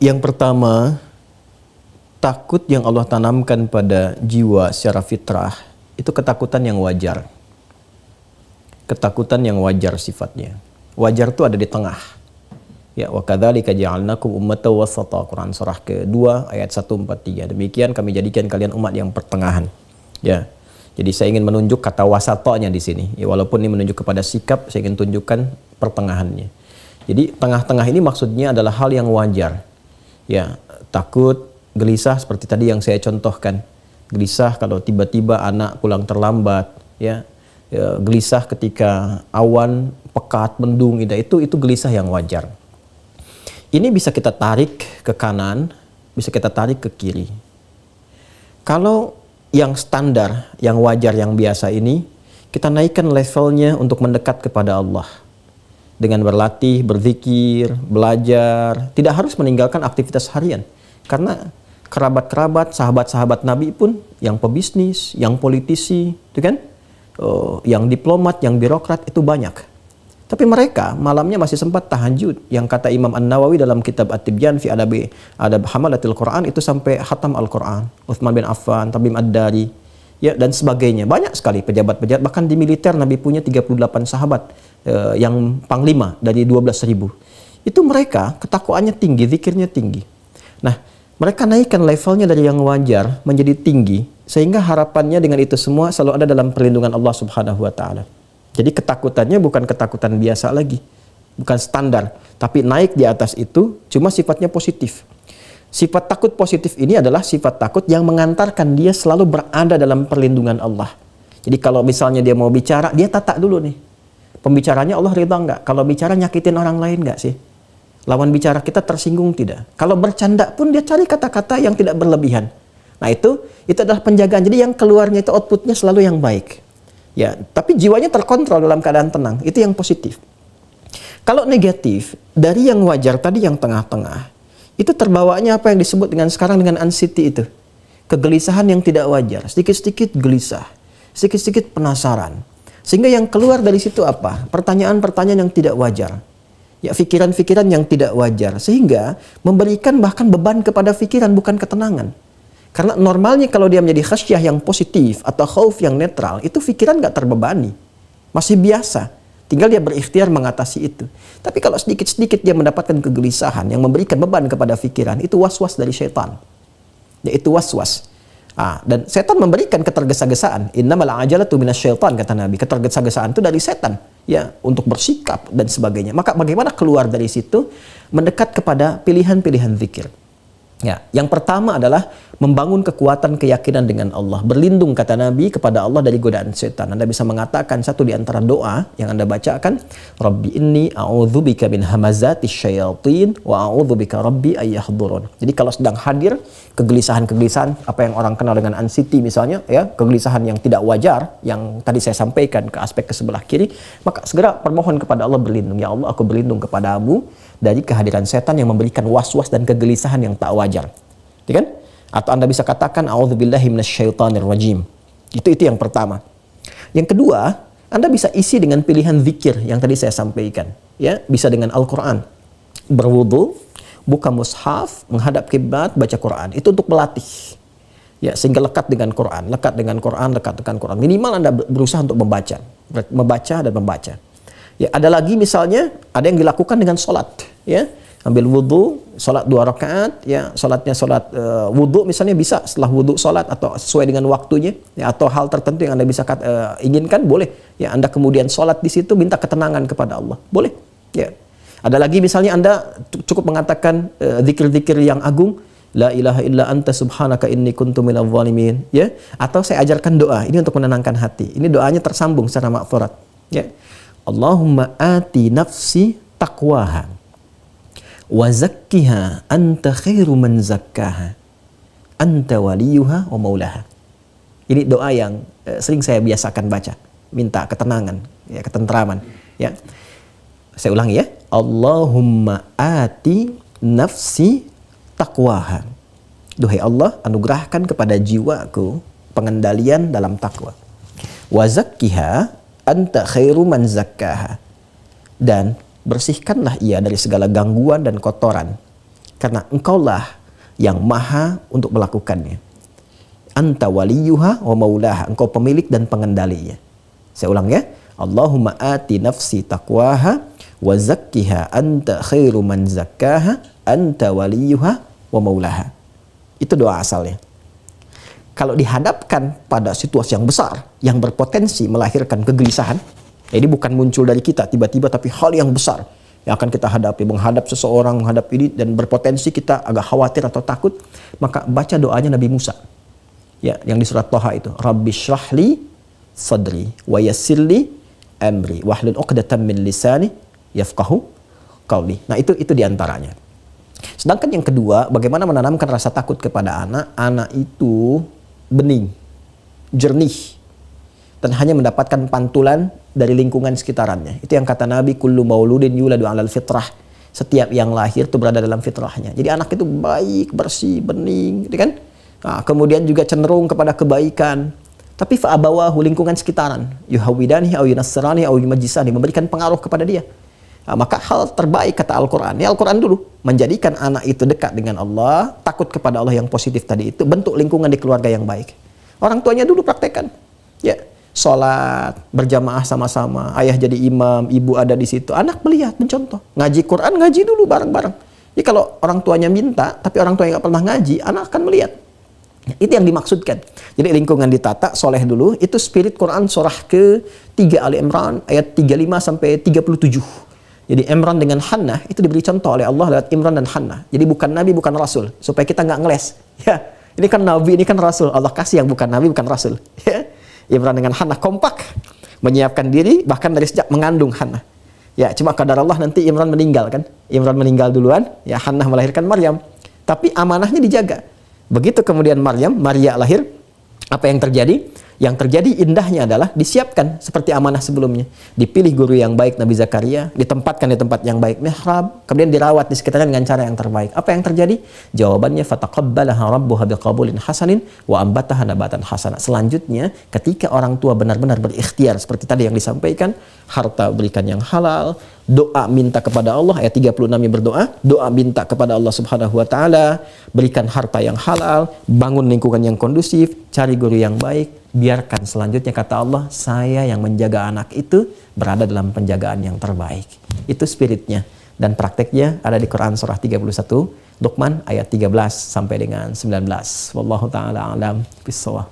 Yang pertama, takut yang Allah tanamkan pada jiwa secara fitrah itu ketakutan yang wajar. Ketakutan yang wajar sifatnya. Wajar itu ada di tengah. Ya, wa kadzalika ja'alnakum ummatan wasata. Quran surah ke-2 ayat 143. Demikian kami jadikan kalian umat yang pertengahan. Ya. Jadi saya ingin menunjuk kata wasatonya di sini. Ya, walaupun ini menunjuk kepada sikap, saya ingin tunjukkan pertengahannya. Jadi tengah-tengah ini maksudnya adalah hal yang wajar ya takut, gelisah seperti tadi yang saya contohkan. Gelisah kalau tiba-tiba anak pulang terlambat, ya. ya gelisah ketika awan pekat, mendung, itu itu gelisah yang wajar. Ini bisa kita tarik ke kanan, bisa kita tarik ke kiri. Kalau yang standar, yang wajar, yang biasa ini, kita naikkan levelnya untuk mendekat kepada Allah dengan berlatih, berzikir, belajar, tidak harus meninggalkan aktivitas harian. Karena kerabat-kerabat, sahabat-sahabat Nabi pun yang pebisnis, yang politisi, itu kan? Uh, yang diplomat, yang birokrat itu banyak. Tapi mereka malamnya masih sempat tahajud yang kata Imam An-Nawawi dalam kitab At-Tibyan fi Adab, Adab Hamalatil Quran itu sampai khatam Al-Quran, Uthman bin Affan, Tabim Ad-Dari, ya dan sebagainya. Banyak sekali pejabat-pejabat bahkan di militer Nabi punya 38 sahabat uh, yang panglima dari 12 ribu. Itu mereka ketakwaannya tinggi, zikirnya tinggi. Nah, mereka naikkan levelnya dari yang wajar menjadi tinggi sehingga harapannya dengan itu semua selalu ada dalam perlindungan Allah Subhanahu wa taala. Jadi ketakutannya bukan ketakutan biasa lagi, bukan standar, tapi naik di atas itu cuma sifatnya positif. Sifat takut positif ini adalah sifat takut yang mengantarkan dia selalu berada dalam perlindungan Allah. Jadi kalau misalnya dia mau bicara, dia tata dulu nih. Pembicaranya Allah ridha enggak. Kalau bicara nyakitin orang lain enggak sih? Lawan bicara kita tersinggung tidak? Kalau bercanda pun dia cari kata-kata yang tidak berlebihan. Nah itu itu adalah penjagaan. Jadi yang keluarnya itu outputnya selalu yang baik. Ya, tapi jiwanya terkontrol dalam keadaan tenang. Itu yang positif. Kalau negatif, dari yang wajar tadi yang tengah-tengah, itu terbawanya apa yang disebut dengan sekarang dengan anxiety itu. Kegelisahan yang tidak wajar, sedikit-sedikit gelisah, sedikit-sedikit penasaran, sehingga yang keluar dari situ apa? Pertanyaan-pertanyaan yang tidak wajar. Ya pikiran-pikiran yang tidak wajar. Sehingga memberikan bahkan beban kepada pikiran bukan ketenangan. Karena normalnya kalau dia menjadi khasyah yang positif atau khauf yang netral, itu pikiran nggak terbebani. Masih biasa. Tinggal dia berikhtiar mengatasi itu. Tapi kalau sedikit-sedikit dia mendapatkan kegelisahan yang memberikan beban kepada pikiran, itu was-was dari syaitan. Yaitu was-was. Ah, dan setan memberikan ketergesa-gesaan. Innamal ajalatu minasyaitan kata Nabi. Ketergesa-gesaan itu dari setan ya untuk bersikap dan sebagainya. Maka bagaimana keluar dari situ? Mendekat kepada pilihan-pilihan zikir. -pilihan Ya, yang pertama adalah membangun kekuatan keyakinan dengan Allah. Berlindung kata Nabi kepada Allah dari godaan setan. Anda bisa mengatakan satu di antara doa yang Anda bacakan, Rabbi inni a'udzubika min hamazati syayatin wa a'udzubika rabbi ayyahdurun. Jadi kalau sedang hadir kegelisahan-kegelisahan apa yang orang kenal dengan anxiety misalnya ya, kegelisahan yang tidak wajar yang tadi saya sampaikan ke aspek ke sebelah kiri, maka segera permohon kepada Allah berlindung. Ya Allah, aku berlindung kepadamu dari kehadiran setan yang memberikan was-was dan kegelisahan yang tak wajar Gitu kan? Atau Anda bisa katakan auzubillahi minasyaitonir rajim. Itu itu yang pertama. Yang kedua, Anda bisa isi dengan pilihan zikir yang tadi saya sampaikan, ya, bisa dengan Al-Qur'an. Berwudu, buka mushaf, menghadap kiblat, baca Quran. Itu untuk melatih. Ya, sehingga lekat dengan Quran, lekat dengan Quran, lekat dengan Quran. Minimal Anda berusaha untuk membaca, membaca dan membaca. Ya, ada lagi misalnya ada yang dilakukan dengan sholat, ya ambil wudhu, sholat dua rakaat, ya sholatnya sholat uh, eh, wudhu misalnya bisa setelah wudhu sholat atau sesuai dengan waktunya, ya, atau hal tertentu yang anda bisa kat, uh, inginkan boleh, ya anda kemudian sholat di situ minta ketenangan kepada Allah, boleh, ya. Ada lagi misalnya anda cukup mengatakan eh, zikir-zikir uh, yang agung, La ilaha illa anta subhanaka inni kuntu minal zalimin. Ya, atau saya ajarkan doa. Ini untuk menenangkan hati. Ini doanya tersambung secara makfurat. Ya. Allahumma ati nafsi taqwaha wa zakkiha anta khairu man zakkaha anta waliyuha wa maulaha. Ini doa yang eh, sering saya biasakan baca, minta ketenangan, ya ketentraman, ya. Saya ulangi ya. Allahumma ati nafsi takwaha. Duhai Allah, anugerahkan kepada jiwaku pengendalian dalam takwa. Wa zakkiha anta khairu man zakkaha. Dan bersihkanlah ia dari segala gangguan dan kotoran, karena engkaulah yang maha untuk melakukannya. Anta waliyuha wa maulaha, engkau pemilik dan pengendalinya. Saya ulang ya. Allahumma ati nafsi taqwaha wa zakkiha anta khairu man zakkaha anta waliyuha wa maulaha. Itu doa asalnya. Kalau dihadapkan pada situasi yang besar, yang berpotensi melahirkan kegelisahan, jadi bukan muncul dari kita tiba-tiba tapi hal yang besar yang akan kita hadapi, menghadap seseorang, menghadap ini dan berpotensi kita agak khawatir atau takut, maka baca doanya Nabi Musa. Ya, yang di surat Toha itu, Rabbi syrahli sadri wa yassirli amri wahlul uqdatan min lisani yafqahu qawli. Nah, itu itu diantaranya. Sedangkan yang kedua, bagaimana menanamkan rasa takut kepada anak? Anak itu bening, jernih, dan hanya mendapatkan pantulan dari lingkungan sekitarannya. Itu yang kata Nabi kullu mauludin yuladu alal fitrah. Setiap yang lahir itu berada dalam fitrahnya. Jadi anak itu baik, bersih, bening, gitu kan? Nah, kemudian juga cenderung kepada kebaikan. Tapi fa'abawahu lingkungan sekitaran. Yuhawidani au yunasrani au yumajisani. Memberikan pengaruh kepada dia. Nah, maka hal terbaik kata Al-Quran. Ini Al-Quran dulu. Menjadikan anak itu dekat dengan Allah. Takut kepada Allah yang positif tadi itu. Bentuk lingkungan di keluarga yang baik. Orang tuanya dulu praktekan. Ya sholat berjamaah sama-sama, ayah jadi imam, ibu ada di situ, anak melihat, mencontoh. Ngaji Quran, ngaji dulu bareng-bareng. Jadi kalau orang tuanya minta, tapi orang tuanya nggak pernah ngaji, anak akan melihat. Itu yang dimaksudkan. Jadi lingkungan ditata, soleh dulu, itu spirit Quran surah ke 3 Ali Imran, ayat 35 sampai 37. Jadi Imran dengan Hannah itu diberi contoh oleh Allah lewat Imran dan Hannah. Jadi bukan Nabi, bukan Rasul. Supaya kita nggak ngeles. Ya, ini kan Nabi, ini kan Rasul. Allah kasih yang bukan Nabi, bukan Rasul. Ya. Imran dengan Hana kompak menyiapkan diri bahkan dari sejak mengandung Hana. Ya, cuma kadar Allah nanti Imran meninggal kan. Imran meninggal duluan, ya Hannah melahirkan Maryam. Tapi amanahnya dijaga. Begitu kemudian Maryam, Maria lahir, apa yang terjadi? Yang terjadi indahnya adalah disiapkan seperti amanah sebelumnya. Dipilih guru yang baik Nabi Zakaria, ditempatkan di tempat yang baik mihrab, kemudian dirawat di sekitarnya dengan cara yang terbaik. Apa yang terjadi? Jawabannya fataqabbalaha rabbuha biqabulin hasanin wa ambataha nabatan hasana. Selanjutnya ketika orang tua benar-benar berikhtiar seperti tadi yang disampaikan, harta berikan yang halal, doa minta kepada Allah ayat 36 yang berdoa, doa minta kepada Allah Subhanahu wa taala, berikan harta yang halal, bangun lingkungan yang kondusif, cari guru yang baik, biarkan selanjutnya kata Allah, saya yang menjaga anak itu berada dalam penjagaan yang terbaik. Itu spiritnya dan prakteknya ada di Quran surah 31 Luqman ayat 13 sampai dengan 19. Wallahu taala alam bisawab.